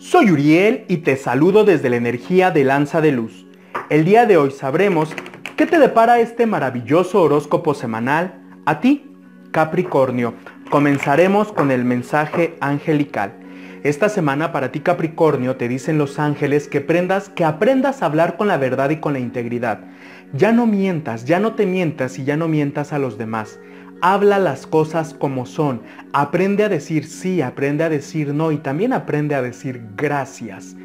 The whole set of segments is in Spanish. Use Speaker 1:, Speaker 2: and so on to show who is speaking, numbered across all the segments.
Speaker 1: Soy Uriel y te saludo desde la energía de Lanza de Luz. El día de hoy sabremos qué te depara este maravilloso horóscopo semanal a ti, Capricornio. Comenzaremos con el mensaje angelical. Esta semana para ti Capricornio te dicen los ángeles que aprendas, que aprendas a hablar con la verdad y con la integridad. Ya no mientas, ya no te mientas y ya no mientas a los demás habla las cosas como son, aprende a decir sí, aprende a decir no y también aprende a decir gracias.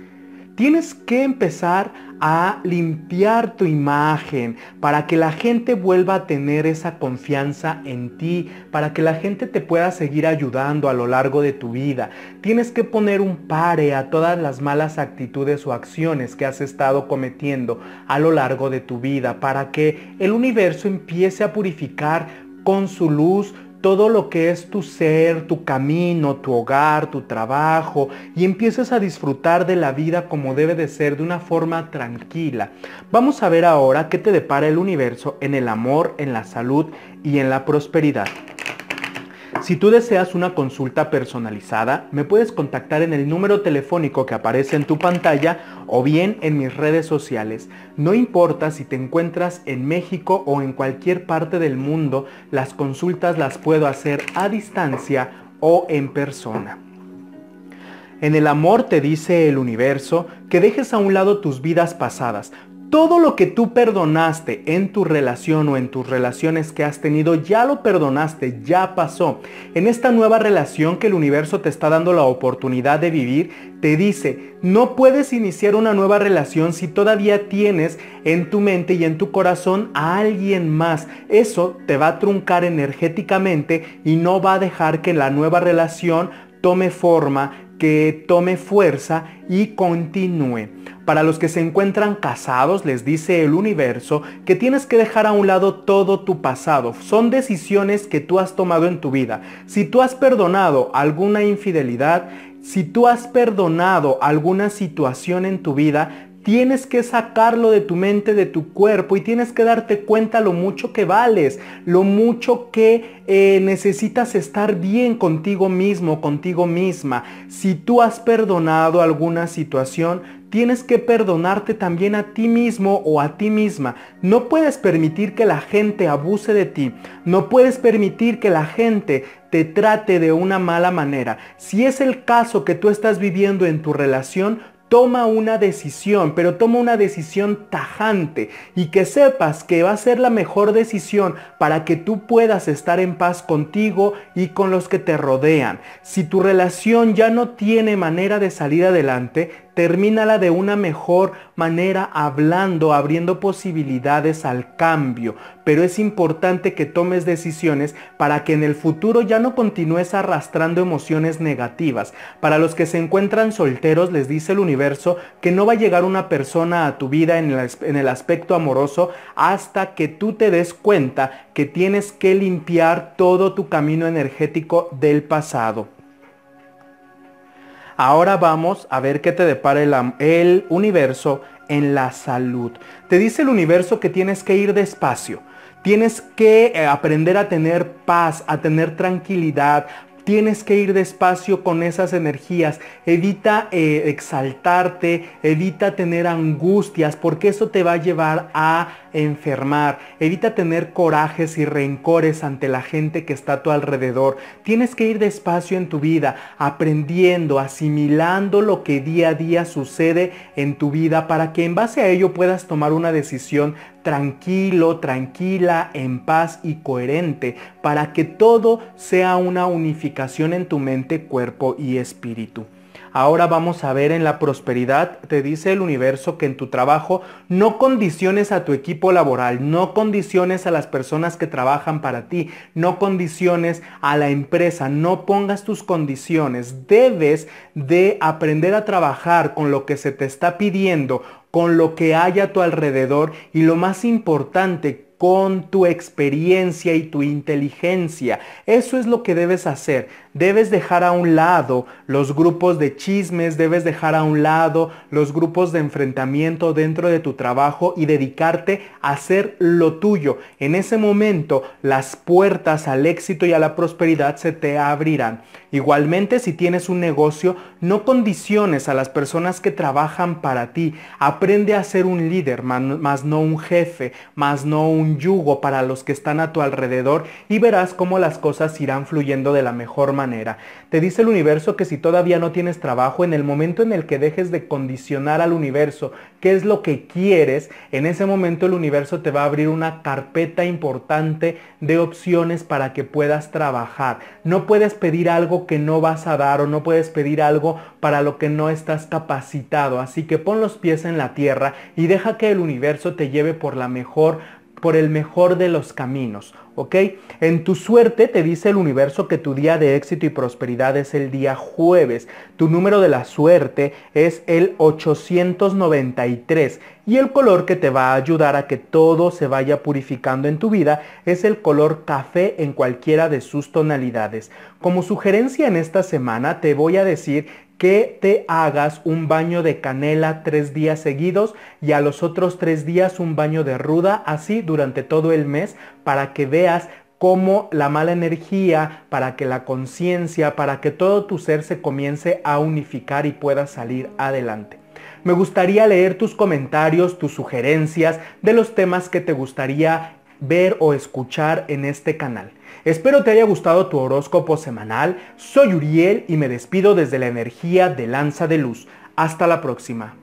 Speaker 1: Tienes que empezar a limpiar tu imagen para que la gente vuelva a tener esa confianza en ti, para que la gente te pueda seguir ayudando a lo largo de tu vida. Tienes que poner un pare a todas las malas actitudes o acciones que has estado cometiendo a lo largo de tu vida para que el universo empiece a purificar con su luz todo lo que es tu ser, tu camino, tu hogar, tu trabajo, y empieces a disfrutar de la vida como debe de ser, de una forma tranquila. Vamos a ver ahora qué te depara el universo en el amor, en la salud y en la prosperidad. Si tú deseas una consulta personalizada, me puedes contactar en el número telefónico que aparece en tu pantalla o bien en mis redes sociales. No importa si te encuentras en México o en cualquier parte del mundo, las consultas las puedo hacer a distancia o en persona. En el amor te dice el universo que dejes a un lado tus vidas pasadas, todo lo que tú perdonaste en tu relación o en tus relaciones que has tenido, ya lo perdonaste, ya pasó. En esta nueva relación que el universo te está dando la oportunidad de vivir, te dice, no puedes iniciar una nueva relación si todavía tienes en tu mente y en tu corazón a alguien más. Eso te va a truncar energéticamente y no va a dejar que la nueva relación tome forma, que tome fuerza y continúe. Para los que se encuentran casados, les dice el universo que tienes que dejar a un lado todo tu pasado. Son decisiones que tú has tomado en tu vida. Si tú has perdonado alguna infidelidad, si tú has perdonado alguna situación en tu vida, Tienes que sacarlo de tu mente, de tu cuerpo y tienes que darte cuenta lo mucho que vales, lo mucho que eh, necesitas estar bien contigo mismo, contigo misma. Si tú has perdonado alguna situación, tienes que perdonarte también a ti mismo o a ti misma. No puedes permitir que la gente abuse de ti. No puedes permitir que la gente te trate de una mala manera. Si es el caso que tú estás viviendo en tu relación, Toma una decisión, pero toma una decisión tajante y que sepas que va a ser la mejor decisión para que tú puedas estar en paz contigo y con los que te rodean. Si tu relación ya no tiene manera de salir adelante, termínala de una mejor manera hablando, abriendo posibilidades al cambio. Pero es importante que tomes decisiones para que en el futuro ya no continúes arrastrando emociones negativas. Para los que se encuentran solteros les dice el universo que no va a llegar una persona a tu vida en el, en el aspecto amoroso hasta que tú te des cuenta que tienes que limpiar todo tu camino energético del pasado ahora vamos a ver qué te depara el, universo en la salud. Te dice el universo que tienes que ir despacio. Tienes que eh, aprender a tener paz, a tener tranquilidad, tienes que ir despacio con esas energías. Evita eh, exaltarte, evita tener angustias, porque eso te va a llevar a enfermar, evita tener corajes y rencores ante la gente que está a tu alrededor. Tienes que ir despacio en tu vida, aprendiendo, asimilando lo que día a día sucede en tu vida para que en base a ello puedas tomar una decisión tranquilo, tranquila, en paz y coherente, para que todo sea una unificación en tu mente, cuerpo y espíritu. Ahora vamos a ver en la prosperidad, te dice el universo que en tu trabajo no condiciones a tu equipo laboral, no condiciones a las personas que trabajan para ti, no condiciones a la empresa, no pongas tus condiciones. Debes de aprender a trabajar con lo que se te está pidiendo, con lo que hay a tu alrededor y lo más importante, con tu experiencia y tu inteligencia. Eso es lo que debes hacer debes dejar a un lado los grupos de chismes, debes dejar a un lado los grupos de enfrentamiento dentro de tu trabajo y dedicarte a hacer lo tuyo. En ese momento las puertas al éxito y a la prosperidad se te abrirán. Igualmente, si tienes un negocio, no condiciones a las personas que trabajan para ti. Aprende a ser un líder, más no un jefe, más no un yugo para los que están a tu alrededor y verás cómo las cosas irán fluyendo de la mejor manera te dice el universo que si todavía no tienes trabajo, en el momento en el que dejes de condicionar al universo qué es lo que quieres, en ese momento el universo te va a abrir una carpeta importante de opciones para que puedas trabajar. No puedes pedir algo que no vas a dar o no puedes pedir algo para lo que no estás capacitado. Así que pon los pies en la tierra y deja que el universo te lleve por la mejor por el mejor de los caminos. ¿ok? En tu suerte te dice el universo que tu día de éxito y prosperidad es el día jueves. Tu número de la suerte es el 893 y el color que te va a ayudar a que todo se vaya purificando en tu vida es el color café en cualquiera de sus tonalidades. Como sugerencia en esta semana te voy a decir que te hagas un baño de canela tres días seguidos y a los otros tres días un baño de ruda, así durante todo el mes para que veas cómo la mala energía, para que la conciencia, para que todo tu ser se comience a unificar y pueda salir adelante. Me gustaría leer tus comentarios, tus sugerencias de los temas que te gustaría ver o escuchar en este canal. Espero te haya gustado tu horóscopo semanal. Soy Uriel y me despido desde la energía de Lanza de Luz. Hasta la próxima.